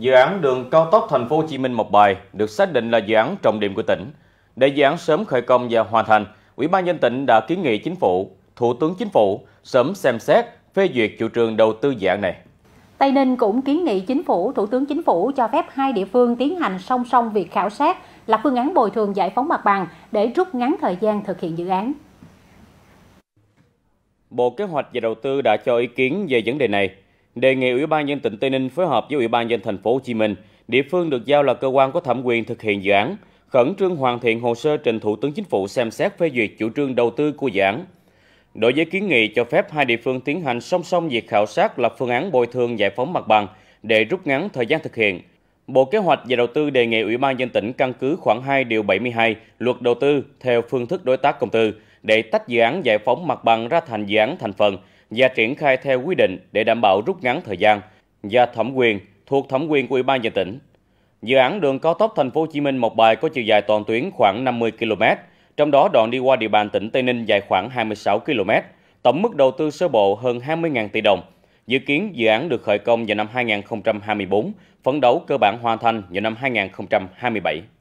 Dự án đường cao tốc thành phố Hồ Chí Minh Mộc Bài được xác định là dự án trọng điểm của tỉnh. Để dự án sớm khởi công và hoàn thành, Ủy ban nhân tỉnh đã kiến nghị chính phủ, Thủ tướng Chính phủ sớm xem xét phê duyệt chủ trương đầu tư dự án này. Tây Ninh cũng kiến nghị chính phủ, Thủ tướng Chính phủ cho phép hai địa phương tiến hành song song việc khảo sát là phương án bồi thường giải phóng mặt bằng để rút ngắn thời gian thực hiện dự án. Bộ Kế hoạch và Đầu tư đã cho ý kiến về vấn đề này đề nghị Ủy ban nhân tỉnh Tây Ninh phối hợp với Ủy ban nhân thành phố Hồ Chí Minh, địa phương được giao là cơ quan có thẩm quyền thực hiện dự án, khẩn trương hoàn thiện hồ sơ trình Thủ tướng Chính phủ xem xét phê duyệt chủ trương đầu tư của dự án. Đối với kiến nghị cho phép hai địa phương tiến hành song song việc khảo sát lập phương án bồi thường giải phóng mặt bằng để rút ngắn thời gian thực hiện. Bộ Kế hoạch và Đầu tư đề nghị Ủy ban nhân tỉnh căn cứ khoảng 2 điều 72 Luật Đầu tư theo phương thức đối tác công tư để tách dự án giải phóng mặt bằng ra thành dự án thành phần và triển khai theo quy định để đảm bảo rút ngắn thời gian và thẩm quyền thuộc thẩm quyền của Ủy ban nhân tỉnh. Dự án đường cao tốc Thành phố Hồ Chí Minh Một Bài có chiều dài toàn tuyến khoảng 50 km, trong đó đoạn đi qua địa bàn tỉnh Tây Ninh dài khoảng 26 km, tổng mức đầu tư sơ bộ hơn 20.000 tỷ đồng. Dự kiến dự án được khởi công vào năm 2024, phấn đấu cơ bản hoàn thành vào năm 2027.